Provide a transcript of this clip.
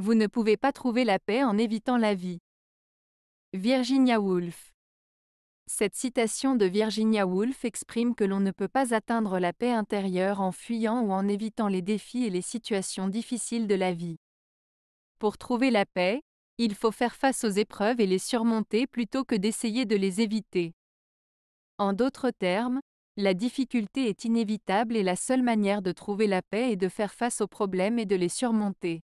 Vous ne pouvez pas trouver la paix en évitant la vie. Virginia Woolf Cette citation de Virginia Woolf exprime que l'on ne peut pas atteindre la paix intérieure en fuyant ou en évitant les défis et les situations difficiles de la vie. Pour trouver la paix, il faut faire face aux épreuves et les surmonter plutôt que d'essayer de les éviter. En d'autres termes, la difficulté est inévitable et la seule manière de trouver la paix est de faire face aux problèmes et de les surmonter.